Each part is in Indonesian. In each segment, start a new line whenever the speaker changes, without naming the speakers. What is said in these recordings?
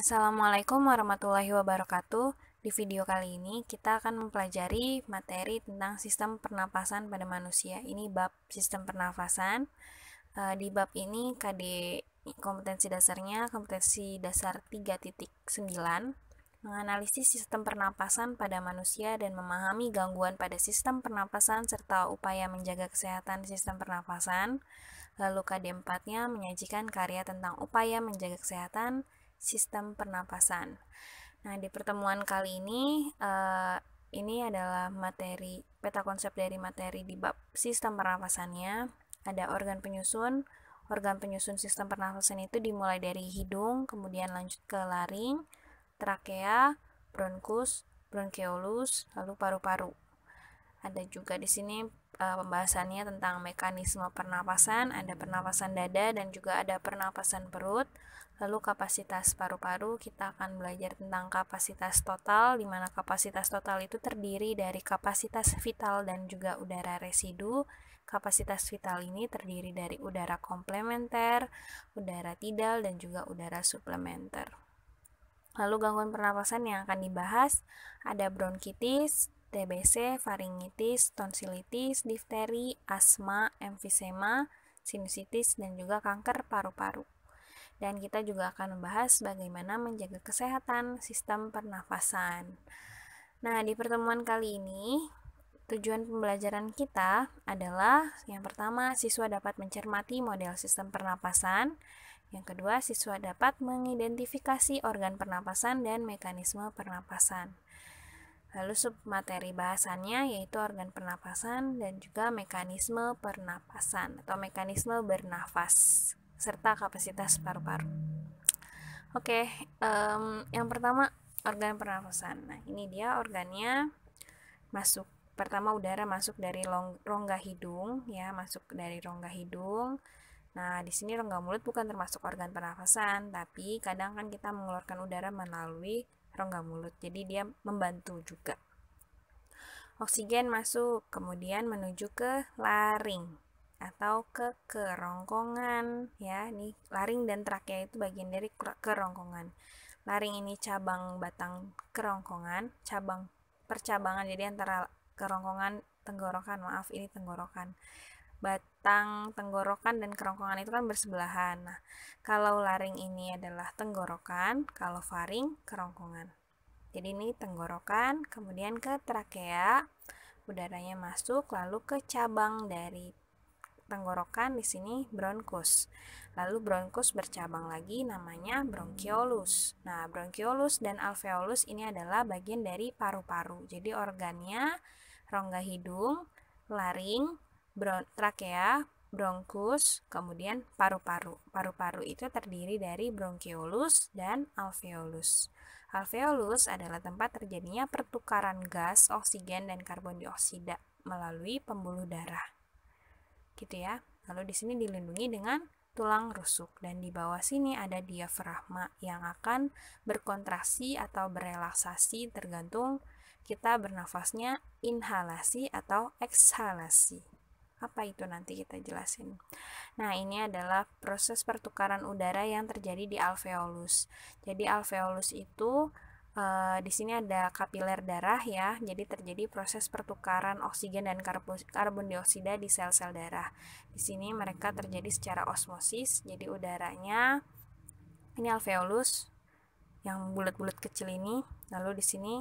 Assalamualaikum warahmatullahi wabarakatuh. Di video kali ini kita akan mempelajari materi tentang sistem pernapasan pada manusia. Ini bab sistem pernafasan. Eh, di bab ini KD kompetensi dasarnya kompetensi dasar 3.9 menganalisis sistem pernapasan pada manusia dan memahami gangguan pada sistem pernapasan serta upaya menjaga kesehatan sistem pernapasan. Lalu KD 4-nya menyajikan karya tentang upaya menjaga kesehatan sistem pernapasan. Nah, di pertemuan kali ini uh, ini adalah materi peta konsep dari materi di bab sistem pernapasannya. Ada organ penyusun. Organ penyusun sistem pernapasan itu dimulai dari hidung, kemudian lanjut ke laring, trakea, bronkus, bronkiolus, lalu paru-paru. Ada juga di sini uh, pembahasannya tentang mekanisme pernapasan, ada pernapasan dada dan juga ada pernapasan perut. Lalu kapasitas paru-paru kita akan belajar tentang kapasitas total di mana kapasitas total itu terdiri dari kapasitas vital dan juga udara residu. Kapasitas vital ini terdiri dari udara komplementer, udara tidal dan juga udara suplementer. Lalu gangguan pernapasan yang akan dibahas ada bronkitis, TBC, faringitis, tonsilitis, difteri, asma, emfisema, sinusitis dan juga kanker paru-paru dan kita juga akan membahas bagaimana menjaga kesehatan sistem pernafasan. Nah, di pertemuan kali ini, tujuan pembelajaran kita adalah yang pertama, siswa dapat mencermati model sistem pernapasan. Yang kedua, siswa dapat mengidentifikasi organ pernapasan dan mekanisme pernapasan. Lalu sub materi bahasannya yaitu organ pernapasan dan juga mekanisme pernapasan atau mekanisme bernafas serta kapasitas paru-paru. Oke, okay, um, yang pertama organ pernafasan. Nah, ini dia organnya masuk pertama udara masuk dari long, rongga hidung ya, masuk dari rongga hidung. Nah, di sini rongga mulut bukan termasuk organ pernafasan, tapi kadang kan kita mengeluarkan udara melalui rongga mulut. Jadi dia membantu juga. Oksigen masuk kemudian menuju ke laring atau ke kerongkongan ya nih laring dan trakea itu bagian dari kerongkongan laring ini cabang batang kerongkongan cabang percabangan jadi antara kerongkongan tenggorokan maaf ini tenggorokan batang tenggorokan dan kerongkongan itu kan bersebelahan nah kalau laring ini adalah tenggorokan kalau faring kerongkongan jadi ini tenggorokan kemudian ke trakea udaranya masuk lalu ke cabang dari tenggorokan di sini bronkus. Lalu bronkus bercabang lagi namanya bronkiolus. Nah, bronkiolus dan alveolus ini adalah bagian dari paru-paru. Jadi organnya rongga hidung, laring, bron trakea, bronkus, kemudian paru-paru. Paru-paru itu terdiri dari bronkiolus dan alveolus. Alveolus adalah tempat terjadinya pertukaran gas, oksigen, dan karbon dioksida melalui pembuluh darah gitu ya. Lalu di sini dilindungi dengan tulang rusuk dan di bawah sini ada diafragma yang akan berkontraksi atau berelaksasi tergantung kita bernafasnya inhalasi atau ekshalasi. Apa itu nanti kita jelasin. Nah, ini adalah proses pertukaran udara yang terjadi di alveolus. Jadi alveolus itu Uh, di sini ada kapiler darah ya, jadi terjadi proses pertukaran oksigen dan karbon dioksida di sel-sel darah. Di sini mereka terjadi secara osmosis, jadi udaranya ini alveolus yang bulat-bulat kecil ini, lalu di sini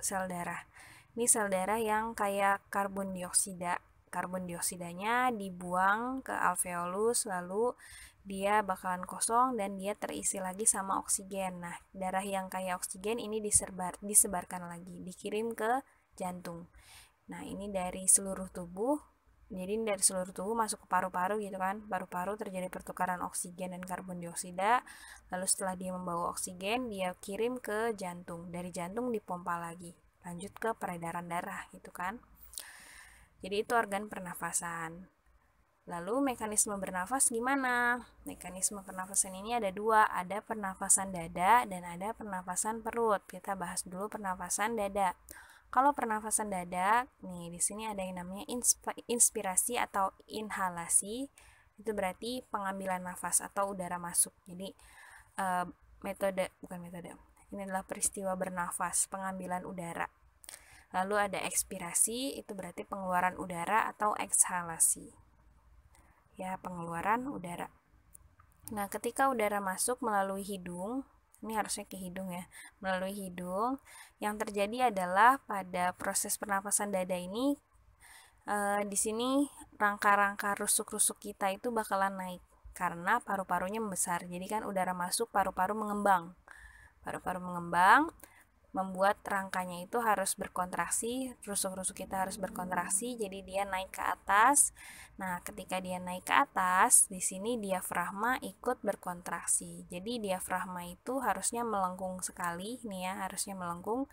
sel darah. Ini sel darah yang kayak karbon dioksida. Karbon dioksidanya dibuang ke alveolus lalu dia bakalan kosong dan dia terisi lagi sama oksigen. Nah, darah yang kaya oksigen ini diserbar, disebarkan lagi, dikirim ke jantung. Nah, ini dari seluruh tubuh. Jadi dari seluruh tubuh masuk ke paru-paru gitu kan. Paru-paru terjadi pertukaran oksigen dan karbon dioksida. Lalu setelah dia membawa oksigen, dia kirim ke jantung. Dari jantung dipompa lagi. Lanjut ke peredaran darah gitu kan. Jadi itu organ pernafasan. Lalu mekanisme bernafas gimana? Mekanisme pernafasan ini ada dua, ada pernafasan dada dan ada pernafasan perut. Kita bahas dulu pernafasan dada. Kalau pernafasan dada, nih di sini ada yang namanya inspirasi atau inhalasi. Itu berarti pengambilan nafas atau udara masuk. Jadi e, metode bukan metode. Ini adalah peristiwa bernafas, pengambilan udara. Lalu ada ekspirasi, itu berarti pengeluaran udara atau ekshalasi ya pengeluaran udara. Nah, ketika udara masuk melalui hidung, ini harusnya ke hidung ya, melalui hidung, yang terjadi adalah pada proses pernapasan dada ini, e, di sini rangka-rangka rusuk-rusuk kita itu bakalan naik karena paru-parunya membesar. Jadi kan udara masuk, paru-paru mengembang. Paru-paru mengembang, membuat rangkanya itu harus berkontraksi, rusuk-rusuk kita harus berkontraksi, jadi dia naik ke atas. Nah, ketika dia naik ke atas, di sini diafragma ikut berkontraksi. Jadi diafragma itu harusnya melengkung sekali, nih ya, harusnya melengkung.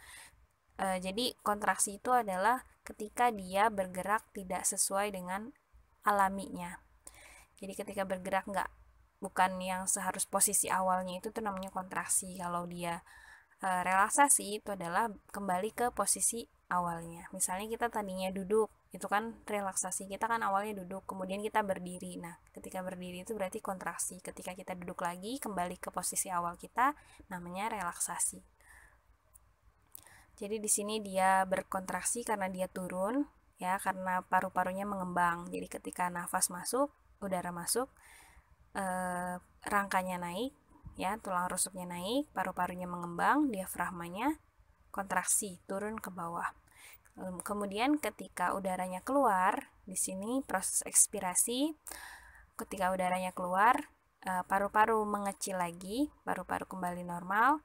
E, jadi kontraksi itu adalah ketika dia bergerak tidak sesuai dengan alaminya. Jadi ketika bergerak nggak bukan yang seharus posisi awalnya itu tuh namanya kontraksi kalau dia Eh, relaksasi itu adalah kembali ke posisi awalnya. Misalnya kita tadinya duduk, itu kan relaksasi kita kan awalnya duduk, kemudian kita berdiri. Nah, ketika berdiri itu berarti kontraksi. Ketika kita duduk lagi, kembali ke posisi awal kita, namanya relaksasi. Jadi di sini dia berkontraksi karena dia turun, ya, karena paru-parunya mengembang. Jadi ketika nafas masuk, udara masuk, eh, rangkanya naik, ya tulang rusuknya naik, paru-parunya mengembang, diafragmanya kontraksi turun ke bawah. Kemudian ketika udaranya keluar, di sini proses ekspirasi. Ketika udaranya keluar, e, paru-paru mengecil lagi, paru-paru kembali normal.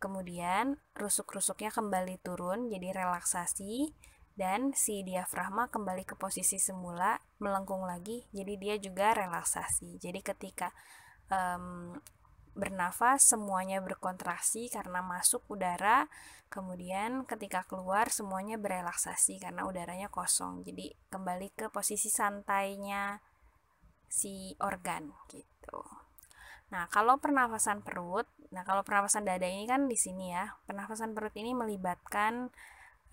Kemudian rusuk-rusuknya kembali turun jadi relaksasi dan si diafragma kembali ke posisi semula, melengkung lagi. Jadi dia juga relaksasi. Jadi ketika um, bernafas semuanya berkontraksi karena masuk udara, kemudian ketika keluar semuanya berelaksasi karena udaranya kosong. Jadi kembali ke posisi santainya si organ gitu. Nah, kalau pernafasan perut, nah kalau pernafasan dada ini kan di sini ya. Pernafasan perut ini melibatkan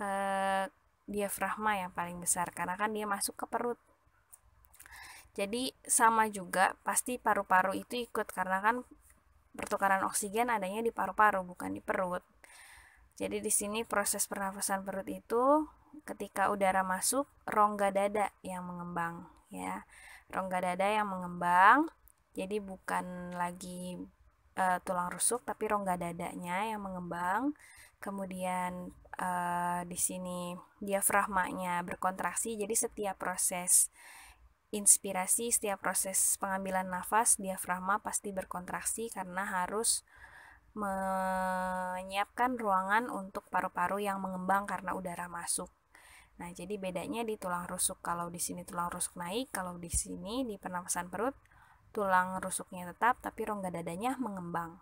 eh, diafragma yang paling besar karena kan dia masuk ke perut. Jadi sama juga pasti paru-paru itu ikut karena kan pertukaran oksigen adanya di paru-paru bukan di perut. Jadi di sini proses pernafasan perut itu ketika udara masuk rongga dada yang mengembang ya. Rongga dada yang mengembang. Jadi bukan lagi e, tulang rusuk tapi rongga dadanya yang mengembang. Kemudian e, di sini diafragmanya berkontraksi. Jadi setiap proses inspirasi setiap proses pengambilan nafas diafragma pasti berkontraksi karena harus menyiapkan ruangan untuk paru-paru yang mengembang karena udara masuk. Nah, jadi bedanya di tulang rusuk. Kalau di sini tulang rusuk naik, kalau di sini di pernapasan perut tulang rusuknya tetap tapi rongga dadanya mengembang.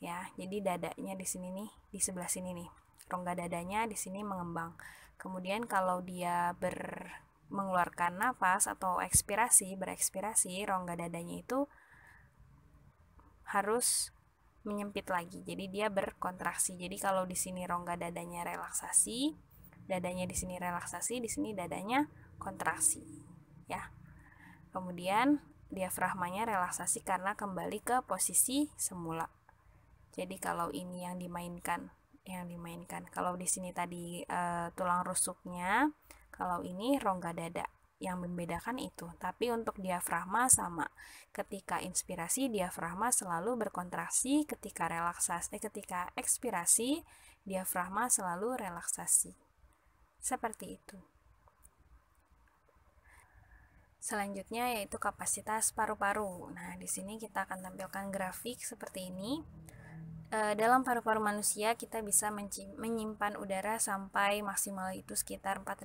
Ya, jadi dadanya di sini nih, di sebelah sini nih. Rongga dadanya di sini mengembang. Kemudian kalau dia ber mengeluarkan nafas atau ekspirasi, berekspirasi, rongga dadanya itu harus menyempit lagi. Jadi dia berkontraksi. Jadi kalau di sini rongga dadanya relaksasi, dadanya di sini relaksasi, di sini dadanya kontraksi, ya. Kemudian diafragmanya relaksasi karena kembali ke posisi semula. Jadi kalau ini yang dimainkan yang dimainkan. Kalau di sini tadi e, tulang rusuknya, kalau ini rongga dada yang membedakan itu. Tapi untuk diafragma sama. Ketika inspirasi diafragma selalu berkontraksi, ketika relaksasi eh, ketika ekspirasi diafragma selalu relaksasi. Seperti itu. Selanjutnya yaitu kapasitas paru-paru. Nah, di sini kita akan tampilkan grafik seperti ini. Eh, dalam paru-paru manusia kita bisa menyimpan udara sampai maksimal itu sekitar 4500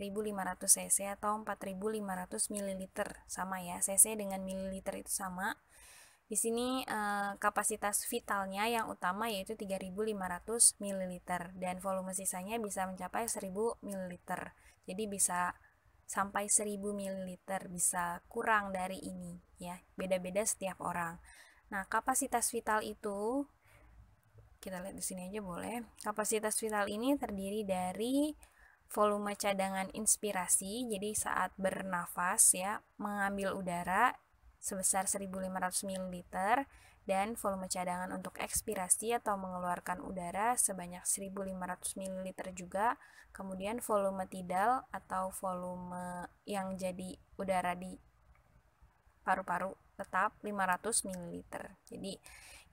cc atau 4500 ml sama ya cc dengan mililiter itu sama di sini eh, kapasitas vitalnya yang utama yaitu 3500 ml dan volume sisanya bisa mencapai 1000 ml. Jadi bisa sampai 1000 ml, bisa kurang dari ini ya. Beda-beda setiap orang. Nah, kapasitas vital itu kita lihat di sini aja boleh. Kapasitas vital ini terdiri dari volume cadangan inspirasi. Jadi saat bernafas ya, mengambil udara sebesar 1500 ml dan volume cadangan untuk ekspirasi atau mengeluarkan udara sebanyak 1500 ml juga. Kemudian volume tidal atau volume yang jadi udara di paru-paru tetap 500 ml. Jadi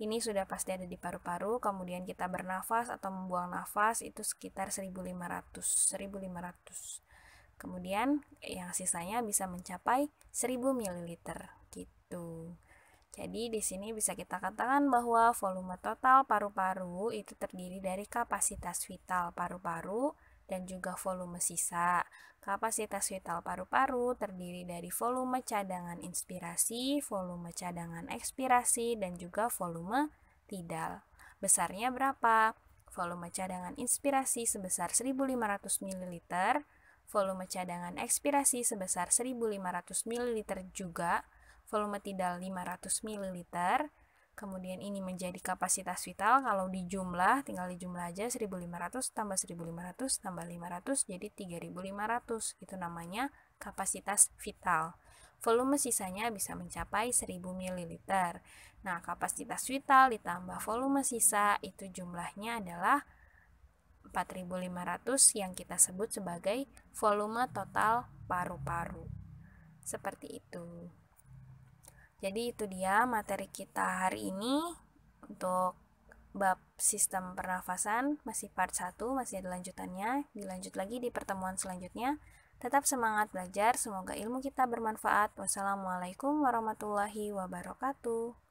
ini sudah pasti ada di paru-paru, kemudian kita bernafas atau membuang nafas itu sekitar 1500, 1500. Kemudian yang sisanya bisa mencapai 1000 ml gitu. Jadi di sini bisa kita katakan bahwa volume total paru-paru itu terdiri dari kapasitas vital paru-paru, dan juga volume sisa. Kapasitas vital paru-paru terdiri dari volume cadangan inspirasi, volume cadangan ekspirasi, dan juga volume tidal. Besarnya berapa? Volume cadangan inspirasi sebesar 1500 ml, volume cadangan ekspirasi sebesar 1500 ml juga, volume tidal 500 ml, kemudian ini menjadi kapasitas vital kalau dijumlah tinggal dijumlah aja 1500 tambah 1500 tambah 500 jadi 3500 itu namanya kapasitas vital volume sisanya bisa mencapai 1000 ml nah kapasitas vital ditambah volume sisa itu jumlahnya adalah 4500 yang kita sebut sebagai volume total paru-paru seperti itu jadi itu dia materi kita hari ini untuk bab sistem pernafasan masih part 1, masih ada lanjutannya, dilanjut lagi di pertemuan selanjutnya. Tetap semangat belajar, semoga ilmu kita bermanfaat. Wassalamualaikum warahmatullahi wabarakatuh.